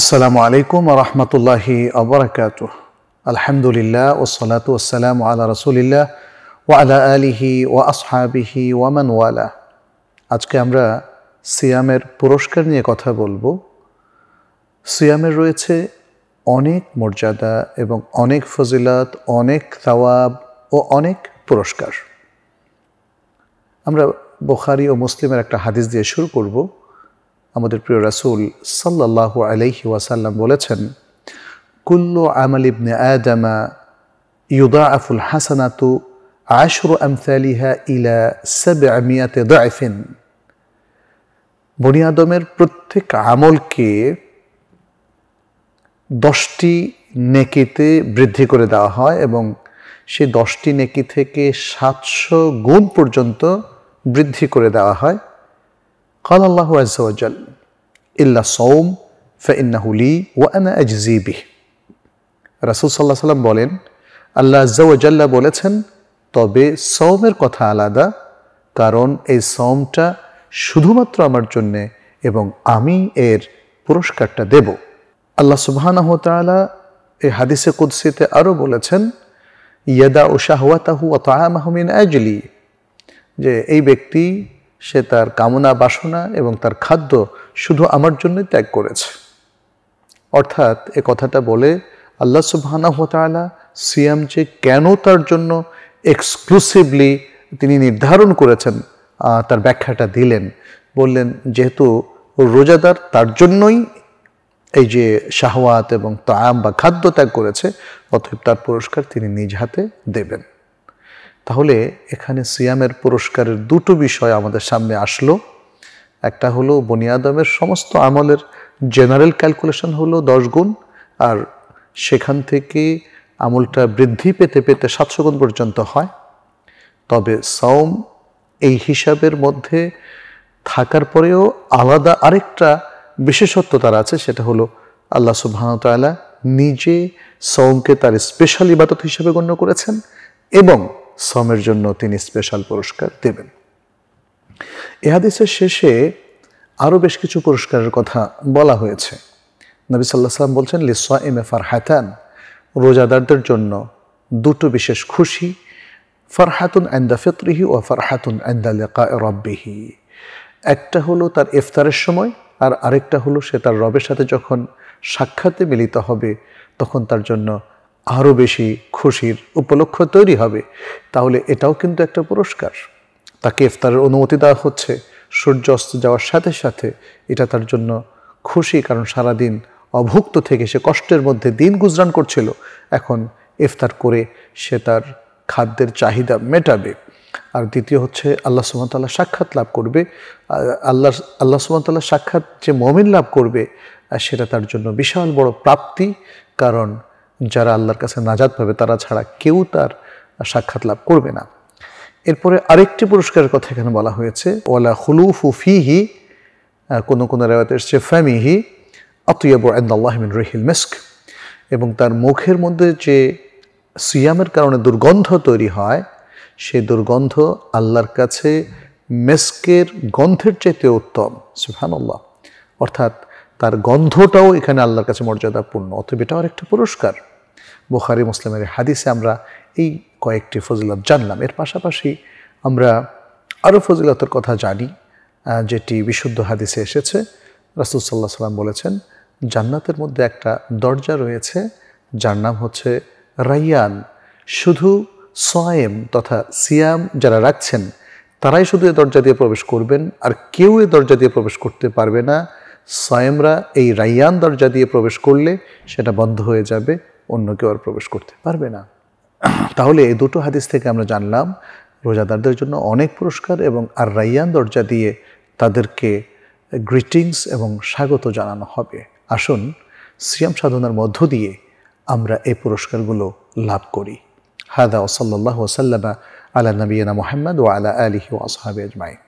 আসসালামু আলাইকুম রহমতুল্লাহি আবরকাত আলহামদুলিল্লাহ ওসলাত ওসালাম আল্লাহ রসুলিল্লাহ ও আলা আলিহি ও আসহাবিহি ওয়ামান ওয়ালা আজকে আমরা সিয়ামের পুরস্কার নিয়ে কথা বলবো সিয়ামের রয়েছে অনেক মর্যাদা এবং অনেক ফজিলাত অনেক তাওয়াব ও অনেক পুরস্কার আমরা বোখারি ও মুসলিমের একটা হাদিস দিয়ে শুরু করবো আমাদের প্রিয় রাসুল সাল্লাহ আলহি ওয়াসাল্লাম বলেছেন কুল্লু আমল ইবনে আদামা ইউদা আফুল হাসানাতু আশর আমসালিহা ইলা সাবে আমিয়াতে দায়ফিন বনিয়াদমের প্রত্যেক আমলকে দশটি নেকিতে বৃদ্ধি করে দেওয়া হয় এবং সেই দশটি নেকি থেকে সাতশো গুণ পর্যন্ত বৃদ্ধি করে দেওয়া হয় কাল আল্লাহ আজ্জাল ইল্লা সৌম ফেইন্নাহুলি ও আনা আজজি বিহ রাসুল সাল্লাহ সাল্লাম বলেন আল্লাহ আজ্জাল্লাহ বলেছেন তবে সৌমের কথা আলাদা কারণ এই সৌমটা শুধুমাত্র আমার জন্যে এবং আমি এর পুরস্কারটা দেব আল্লাহ সুবাহ এই হাদিসে কুদ্সিতে আরও বলেছেন ইয়াদা ও তাহু অত আহমিন আজলি যে এই ব্যক্তি সে তার কামনা বাসনা এবং তার খাদ্য শুধু আমার জন্যই ত্যাগ করেছে অর্থাৎ এ কথাটা বলে আল্লাহ সুবাহানাহতালা সিয়াম যে কেন তার জন্য এক্সক্লুসিভলি তিনি নির্ধারণ করেছেন তার ব্যাখ্যাটা দিলেন বললেন যেহেতু রোজাদার তার জন্যই এই যে শাহওয়াত এবং তাম বা খাদ্য ত্যাগ করেছে অতএব তার পুরস্কার তিনি নিজ হাতে দেবেন তাহলে এখানে সিয়ামের পুরস্কারের দুটো বিষয় আমাদের সামনে আসলো একটা হলো বনিয়াদমের সমস্ত আমলের জেনারেল ক্যালকুলেশন হলো দশ গুণ আর সেখান থেকে আমলটা বৃদ্ধি পেতে পেতে সাতশো গুণ পর্যন্ত হয় তবে সওম এই হিসাবের মধ্যে থাকার পরেও আলাদা আরেকটা বিশেষত্ব তার আছে সেটা হলো আল্লাহ সুবাহতালা নিজে সৌমকে তার স্পেশাল ইবাদত হিসেবে গণ্য করেছেন এবং সমের জন্য তিনি স্পেশাল পুরস্কার দেবেন হাদিসের শেষে আরও বেশ কিছু পুরস্কারের কথা বলা হয়েছে নবী সাল্লাহ সাল্লাম বলছেন লিসা এম এ হাতান রোজাদারদের জন্য দুটো বিশেষ খুশি ফারহাতুন আন্দা ফিতরিহি ও ফারহাতুন আন্দা লেকা রব্বিহি একটা হলো তার ইফতারের সময় আর আরেকটা হলো সে তার রবের সাথে যখন সাক্ষাতে মিলিত হবে তখন তার জন্য আরও বেশি খুশির উপলক্ষ তৈরি হবে তাহলে এটাও কিন্তু একটা পুরস্কার তাকে ইফতারের অনুমতি দেওয়া হচ্ছে সূর্য অস্ত যাওয়ার সাথে সাথে এটা তার জন্য খুশি কারণ সারাদিন অভুক্ত থেকে সে কষ্টের মধ্যে দিন গুজরান করছিল এখন ইফতার করে সে তার খাদ্যের চাহিদা মেটাবে আর দ্বিতীয় হচ্ছে আল্লাহ সুমতাল্লাহ সাক্ষাৎ লাভ করবে আল্লাহ আল্লাহ সুমতাল্লাহ সাক্ষাৎ যে মমিন লাভ করবে সেটা তার জন্য বিশাল বড় প্রাপ্তি কারণ যারা আল্লাহর কাছে নাজাদ পাবে তারা ছাড়া কেউ তার সাক্ষাৎ লাভ করবে না এরপরে আরেকটি পুরস্কারের কথা এখানে বলা হয়েছে ওয়ালা হুলুফু ফিহি কোনো কোনো রেওয়াতের সে ফ্যামিহি আতুয়াবু আন্দাল্লাহমিন রহিল মেস্ক এবং তার মুখের মধ্যে যে সিয়ামের কারণে দুর্গন্ধ তৈরি হয় সেই দুর্গন্ধ আল্লাহর কাছে মেস্কের গন্ধের চাইতে উত্তম সুফানুল্লাহ অর্থাৎ তার গন্ধটাও এখানে আল্লাহর কাছে মর্যাদাপূর্ণ অথবা এটাও একটা পুরস্কার বুখারি মুসলিমের হাদিসে আমরা এই কয়েকটি ফজিলত জানলাম এর পাশাপাশি আমরা আরও ফজিলতের কথা জানি যেটি বিশুদ্ধ হাদিসে এসেছে রাসুল সাল্লাহ সাল্লাম বলেছেন জান্নাতের মধ্যে একটা দরজা রয়েছে যার নাম হচ্ছে রাইয়ান শুধু সয়েম তথা সিয়াম যারা রাখছেন তারাই শুধু এ দরজা দিয়ে প্রবেশ করবেন আর কেউ এ দরজা দিয়ে প্রবেশ করতে পারবে না সয়েমরা এই রাইয়ান দরজা দিয়ে প্রবেশ করলে সেটা বন্ধ হয়ে যাবে অন্য কেউ আর প্রবেশ করতে পারবে না তাহলে এই দুটো হাদিস থেকে আমরা জানলাম রোজাদারদের জন্য অনেক পুরস্কার এবং আর রাইয়ান দরজা দিয়ে তাদেরকে গ্রিটিংস এবং স্বাগত জানানো হবে আসুন সিয়াম সাধনার মধ্য দিয়ে আমরা এই পুরস্কারগুলো লাভ করি হাদা ওসাল্লাহ ওসাল্লামা আলা নবীনা মোহাম্মদ ও আলা আলিহি ওসহাবি আজমাইন